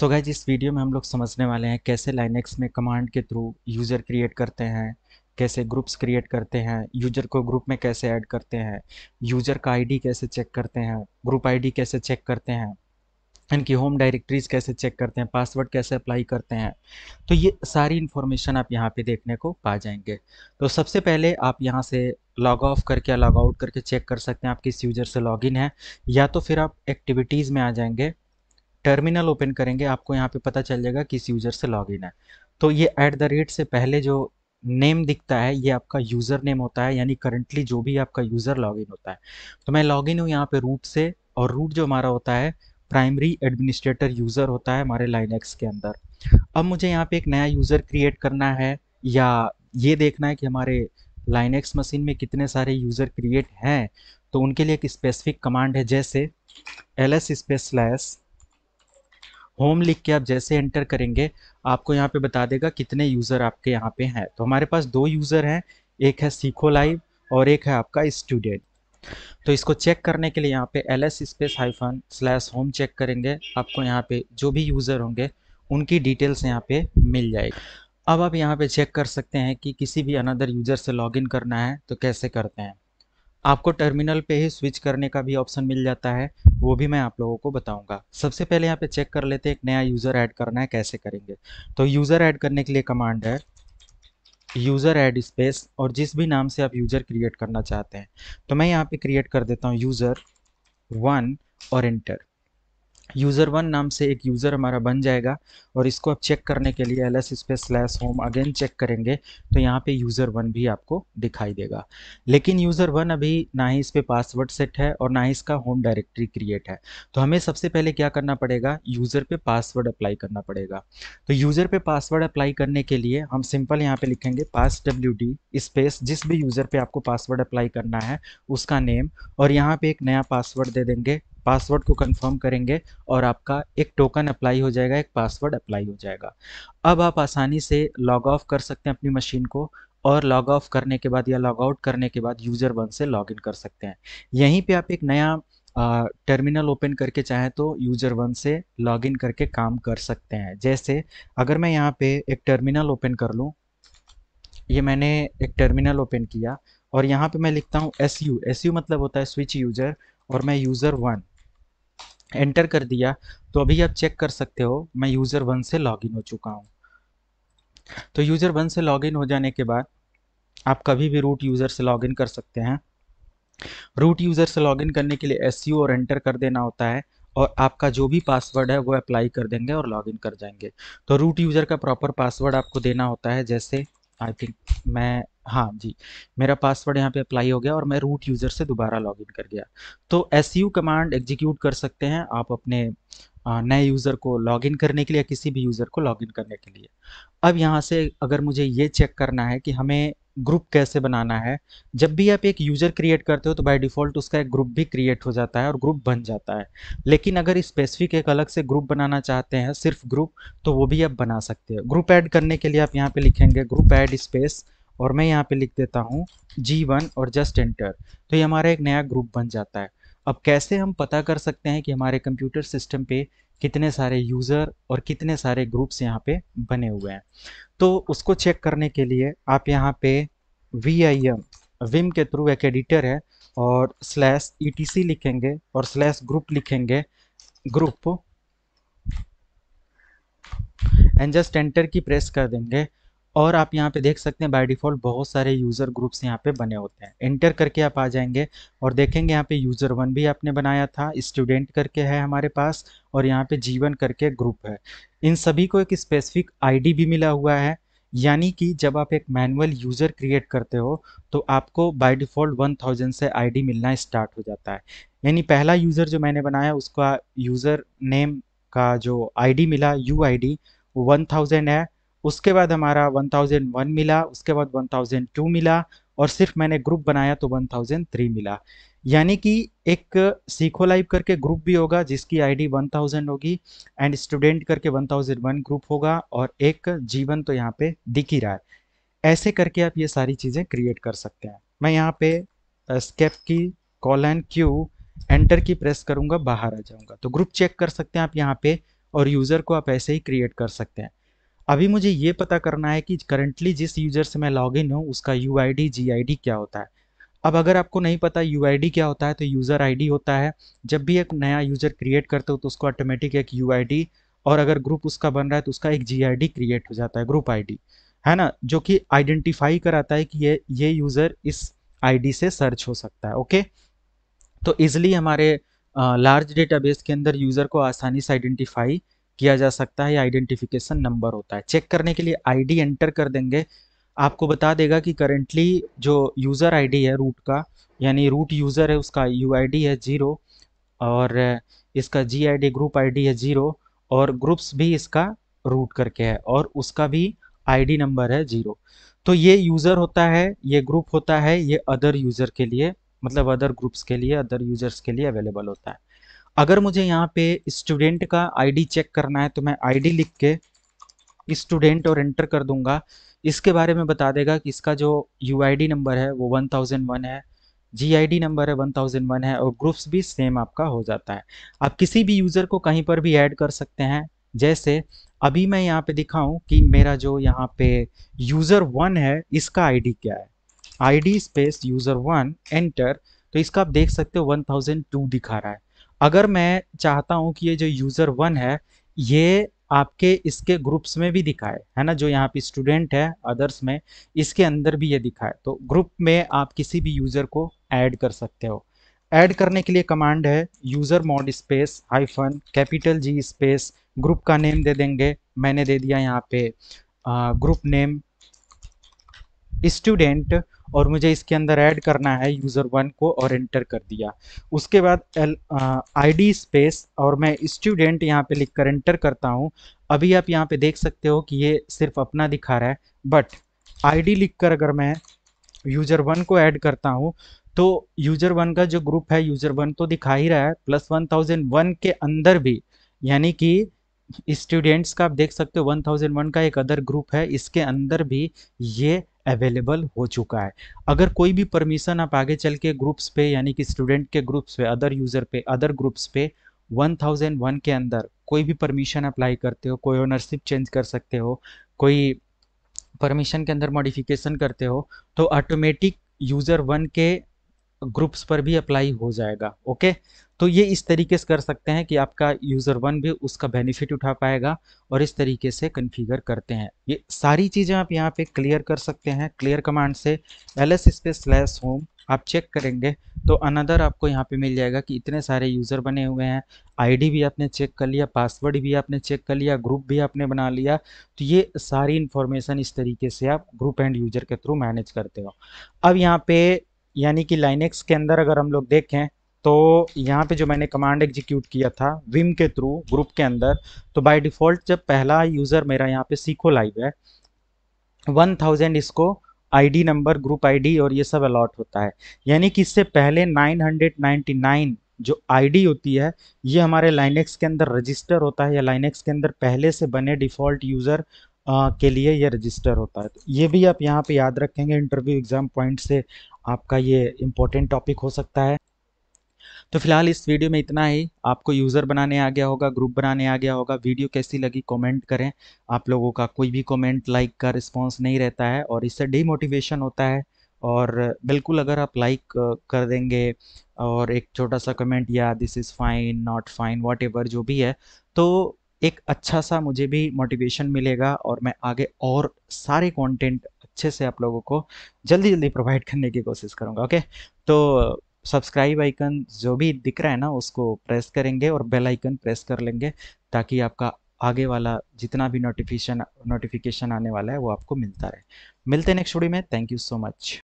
so guys इस video में हम लोग समझने वाले हैं कैसे लाइनेक्स में कमांड के थ्रू यूज़र क्रिएट करते हैं कैसे ग्रुप्स क्रिएट करते हैं यूजर को ग्रुप में कैसे ऐड करते हैं यूजर का आईडी कैसे चेक करते हैं ग्रुप आईडी कैसे चेक करते हैं इनकी होम डायरेक्टरीज कैसे चेक करते हैं पासवर्ड कैसे अप्लाई करते हैं तो ये सारी इन्फॉर्मेशन आप यहाँ पे देखने को पा जाएंगे तो सबसे पहले आप यहाँ से लॉग ऑफ करके या लॉग आउट करके चेक कर सकते हैं आप किस यूजर से इन है या तो फिर आप एक्टिविटीज़ में आ जाएंगे टर्मिनल ओपन करेंगे आपको यहाँ पे पता चल जाएगा किस यूज़र से लॉग है तो ये ऐट द रेट से पहले जो नेम दिखता है ये आपका यूज़र नेम होता है यानी करंटली जो भी आपका यूज़र लॉगिन होता है तो मैं लॉगिन हूँ यहाँ पे रूट से और रूट जो हमारा होता है प्राइमरी एडमिनिस्ट्रेटर यूज़र होता है हमारे लाइनेक्स के अंदर अब मुझे यहाँ पे एक नया यूज़र क्रिएट करना है या ये देखना है कि हमारे लाइनेक्स मशीन में कितने सारे यूज़र क्रिएट हैं तो उनके लिए एक स्पेसिफिक कमांड है जैसे L S space slash home लिख के आप जैसे एंटर करेंगे आपको यहाँ पे बता देगा कितने यूज़र आपके यहाँ पे हैं तो हमारे पास दो यूज़र हैं एक है सीखो लाइव और एक है आपका स्टूडेंट तो इसको चेक करने के लिए यहाँ पे L S space hyphen slash home check करेंगे आपको यहाँ पे जो भी यूज़र होंगे उनकी डिटेल्स यहाँ पे मिल जाएगी अब आप यहाँ पे चेक कर सकते हैं कि किसी भी अनदर यूज़र से लॉगिन करना है तो कैसे करते हैं आपको टर्मिनल पे ही स्विच करने का भी ऑप्शन मिल जाता है वो भी मैं आप लोगों को बताऊंगा सबसे पहले यहाँ पे चेक कर लेते हैं एक नया यूज़र ऐड करना है कैसे करेंगे तो यूज़र ऐड करने के लिए कमांड है यूज़र ऐड स्पेस और जिस भी नाम से आप यूज़र क्रिएट करना चाहते हैं तो मैं यहाँ पे क्रिएट कर देता हूँ यूज़र वन और इंटर यूज़र वन नाम से एक यूज़र हमारा बन जाएगा और इसको आप चेक करने के लिए L S space slash home again check करेंगे तो यहाँ पे यूज़र वन भी आपको दिखाई देगा लेकिन यूज़र वन अभी ना ही इस पर पासवर्ड सेट है और ना ही इसका होम डायरेक्टरी क्रिएट है तो हमें सबसे पहले क्या करना पड़ेगा यूज़र पे पासवर्ड अप्लाई करना पड़ेगा तो यूज़र पे पासवर्ड अप्लाई करने के लिए हम सिंपल यहाँ पर लिखेंगे पास डब्ल्यू डी स्पेस जिस भी यूज़र पर आपको पासवर्ड अप्लाई करना है उसका नेम और यहाँ पर एक नया पासवर्ड दे देंगे पासवर्ड को कंफर्म करेंगे और आपका एक टोकन अप्लाई हो जाएगा एक पासवर्ड अप्लाई हो जाएगा अब आप आसानी से लॉग ऑफ कर सकते हैं अपनी मशीन को और लॉग ऑफ करने के बाद या लॉग आउट करने के बाद यूज़र वन से लॉग इन कर सकते हैं यहीं पर आप एक नया टर्मिनल ओपन करके चाहें तो यूजर वन से लॉगिन करके काम कर सकते हैं जैसे अगर मैं यहाँ पे एक टर्मिनल ओपन कर लूँ ये मैंने एक टर्मिनल ओपन किया और यहाँ पे मैं लिखता हूँ एस यू एस यू मतलब होता है स्विच यूजर और मैं यूजर वन एंटर कर दिया तो अभी आप चेक कर सकते हो मैं यूज़र वन से लॉगिन हो चुका हूँ तो यूज़र वन से लॉगिन हो जाने के बाद आप कभी भी रूट यूज़र से लॉगिन कर सकते हैं रूट यूज़र से लॉगिन करने के लिए एस और एंटर कर देना होता है और आपका जो भी पासवर्ड है वो अप्लाई कर देंगे और लॉगिन कर जाएंगे तो रूट यूज़र का प्रॉपर पासवर्ड आपको देना होता है जैसे आई थिंक मैं हाँ जी मेरा पासवर्ड यहाँ पे अप्लाई हो गया और मैं रूट यूज़र से दोबारा लॉगिन कर गया तो एस कमांड एग्जीक्यूट कर सकते हैं आप अपने नए यूज़र को लॉगिन करने के लिए या किसी भी यूज़र को लॉगिन करने के लिए अब यहाँ से अगर मुझे ये चेक करना है कि हमें ग्रुप कैसे बनाना है जब भी आप एक यूज़र क्रिएट करते हो तो बाय डिफ़ॉल्ट उसका एक ग्रुप भी क्रिएट हो जाता है और ग्रुप बन जाता है लेकिन अगर स्पेसिफिक एक अलग से ग्रुप बनाना चाहते हैं सिर्फ ग्रुप तो वो भी आप बना सकते हो ग्रुप ऐड करने के लिए आप यहाँ पे लिखेंगे ग्रुप ऐड स्पेस और मैं यहाँ पे लिख देता हूँ जी वन और जस्ट एंटर तो ये हमारा एक नया ग्रुप बन जाता है अब कैसे हम पता कर सकते हैं कि हमारे कंप्यूटर सिस्टम पे कितने सारे यूज़र और कितने सारे ग्रुप्स यहाँ पे बने हुए हैं तो उसको चेक करने के लिए आप यहाँ पे वी आई एम विम के थ्रू एक एडिटर है और स्लैश ई टी सी लिखेंगे और स्लैश ग्रुप लिखेंगे ग्रुप एंड जस्ट एंटर की प्रेस कर देंगे और आप यहाँ पे देख सकते हैं बाय डिफ़ॉल्ट बहुत सारे यूज़र ग्रुप्स यहाँ पे बने होते हैं एंटर करके आप आ जाएंगे और देखेंगे यहाँ पे यूज़र वन भी आपने बनाया था स्टूडेंट करके है हमारे पास और यहाँ पे जीवन करके ग्रुप है इन सभी को एक स्पेसिफिक आईडी भी मिला हुआ है यानी कि जब आप एक मैनुअल यूज़र क्रिएट करते हो तो आपको बाय डिफ़ॉल्ट वन थाउजेंड से आईडी मिलना स्टार्ट हो जाता है यानी पहला यूज़र जो मैंने बनाया उसका यूज़र नेम का जो आईडी मिला U I D one thousand है उसके बाद हमारा 1001 मिला उसके बाद 1002 मिला और सिर्फ मैंने ग्रुप बनाया तो 1003 मिला यानी कि एक सीखो लाइव करके ग्रुप भी होगा जिसकी आईडी 1000 होगी एंड स्टूडेंट करके 1001 ग्रुप होगा और एक जीवन तो यहाँ पे दिख ही रहा है ऐसे करके आप ये सारी चीज़ें क्रिएट कर सकते हैं मैं यहाँ पे escape key colon and Q enter की प्रेस करूँगा बाहर आ जाऊँगा तो ग्रुप चेक कर सकते हैं आप यहाँ पे और यूज़र को आप ऐसे ही क्रिएट कर सकते हैं अभी मुझे ये पता करना है कि करंटली जिस यूजर से मैं लॉग इन हूँ उसका U I D G I D क्या होता है अब अगर आपको नहीं पता यू आई डी क्या होता है तो यूज़र आई डी होता है जब भी एक नया यूज़र क्रिएट करते हो तो उसको ऑटोमेटिक एक यू आई डी और अगर ग्रुप उसका बन रहा है तो उसका एक जी आई डी क्रिएट हो जाता है ग्रुप आई डी है ना जो कि आइडेंटिफाई कराता है कि ये ये यूज़र इस आई डी से सर्च हो सकता है ओके तो इजिली हमारे लार्ज डेटाबेस के अंदर यूज़र को आसानी से आइडेंटिफाई किया जा सकता है आइडेंटिफिकेशन नंबर होता है चेक करने के लिए आईडी एंटर कर देंगे आपको बता देगा कि करेंटली जो यूज़र आईडी है रूट का यानी रूट यूज़र है उसका यू है ज़ीरो और इसका जी आई ग्रुप आई है ज़ीरो और ग्रुप्स भी इसका रूट करके है और उसका भी आईडी नंबर है ज़ीरो तो ये यूज़र होता है ये ग्रुप होता है ये अदर यूज़र के लिए मतलब अदर ग्रुप्स के लिए अदर यूजर्स के लिए अवेलेबल होता है अगर मुझे यहाँ पे स्टूडेंट का आईडी चेक करना है तो मैं आईडी लिख के स्टूडेंट और एंटर कर दूंगा इसके बारे में बता देगा कि इसका जो यू नंबर है वो 1001 है जी नंबर है 1001 है और ग्रुप्स भी सेम आपका हो जाता है आप किसी भी यूज़र को कहीं पर भी ऐड कर सकते हैं जैसे अभी मैं यहाँ पे दिखाऊं कि मेरा जो यहाँ पे यूज़र वन है इसका डी क्या है D space user one enter तो इसका आप देख सकते हो टू दिखा रहा है अगर मैं चाहता हूँ कि ये जो यूज़र वन है ये आपके इसके ग्रुप्स में भी दिखाए है ना जो यहाँ पे स्टूडेंट है अदर्स में इसके अंदर भी ये दिखाए तो ग्रुप में आप किसी भी यूज़र को ऐड कर सकते हो ऐड करने के लिए कमांड है user mod space hyphen capital G space group का नेम दे देंगे मैंने दे दिया यहाँ पे ग्रुप नेम स्टूडेंट और मुझे इसके अंदर ऐड करना है यूज़र वन को और एंटर कर दिया उसके बाद एल आई डी स्पेस और मैं स्टूडेंट यहाँ पे लिख कर एंटर करता हूँ अभी आप यहाँ पे देख सकते हो कि ये सिर्फ अपना दिखा रहा है बट आई डी लिख कर अगर मैं यूज़र वन को ऐड करता हूँ तो यूज़र वन का जो ग्रुप है यूज़र वन तो दिखा ही रहा है प्लस वन थाउजेंड वन के अंदर भी यानी कि स्टूडेंट्स का आप देख सकते हो वन का एक अदर ग्रुप है इसके अंदर भी ये अवेलेबल हो चुका है अगर कोई भी परमिशन आप आगे चल के ग्रुप्स पे यानी कि स्टूडेंट के ग्रुप्स पे अदर यूज़र पे अदर ग्रुप्स पे 1001 के अंदर कोई भी परमिशन अप्लाई करते हो कोई ओनरशिप चेंज कर सकते हो कोई परमिशन के अंदर मॉडिफिकेशन करते हो तो ऑटोमेटिक यूज़र वन के ग्रुप्स पर भी अप्लाई हो जाएगा ओके तो ये इस तरीके से कर सकते हैं कि आपका यूज़र वन भी उसका बेनिफिट उठा पाएगा और इस तरीके से कन्फिगर करते हैं ये सारी चीज़ें आप यहाँ पे क्लियर कर सकते हैं क्लियर कमांड से L S space slash home आप चेक करेंगे तो अनदर आपको यहाँ पे मिल जाएगा कि इतने सारे यूज़र बने हुए हैं आईडी भी आपने चेक कर लिया पासवर्ड भी आपने चेक कर लिया ग्रुप भी आपने बना लिया तो ये सारी इन्फॉर्मेशन इस तरीके से आप ग्रुप एंड यूज़र के थ्रू मैनेज करते हो अब यहाँ पे यानी कि लाइनेक्स के अंदर अगर हम लोग देखें तो यहाँ पे जो मैंने कमांड एग्जीक्यूट किया था विम के थ्रू ग्रुप के अंदर तो बाय डिफ़ॉल्ट जब पहला यूज़र मेरा यहाँ पे सीखो लाइव है 1000 इसको आईडी नंबर ग्रुप आईडी और ये सब अलॉट होता है यानी कि इससे पहले 999 जो आईडी होती है ये हमारे लाइनेक्स के अंदर रजिस्टर होता है या लाइनेक्स के अंदर पहले से बने डिफ़ॉल्ट यूज़र के लिए ये रजिस्टर होता है तो ये भी आप यहाँ पे याद रखेंगे इंटरव्यू एग्ज़ाम पॉइंट से आपका ये इम्पोर्टेंट टॉपिक हो सकता है तो फिलहाल इस वीडियो में इतना ही आपको यूज़र बनाने आ गया होगा ग्रुप बनाने आ गया होगा वीडियो कैसी लगी कमेंट करें आप लोगों का कोई भी कमेंट लाइक का रिस्पॉन्स नहीं रहता है और इससे डीमोटिवेशन होता है और बिल्कुल अगर आप लाइक कर देंगे और एक छोटा सा कमेंट या this is fine not fine what जो भी है तो एक अच्छा सा मुझे भी मोटिवेशन मिलेगा और मैं आगे और सारे कॉन्टेंट अच्छे से आप लोगों को जल्दी जल्दी प्रोवाइड करने की कोशिश करूँगा ओके तो सब्सक्राइब आइकन जो भी दिख रहा है ना उसको प्रेस करेंगे और बेल आइकन प्रेस कर लेंगे ताकि आपका आगे वाला जितना भी नोटिफिकेशन नोटिफिकेशन आने वाला है वो आपको मिलता रहे मिलते हैं नेक्स्ट वीडियो में थैंक यू सो मच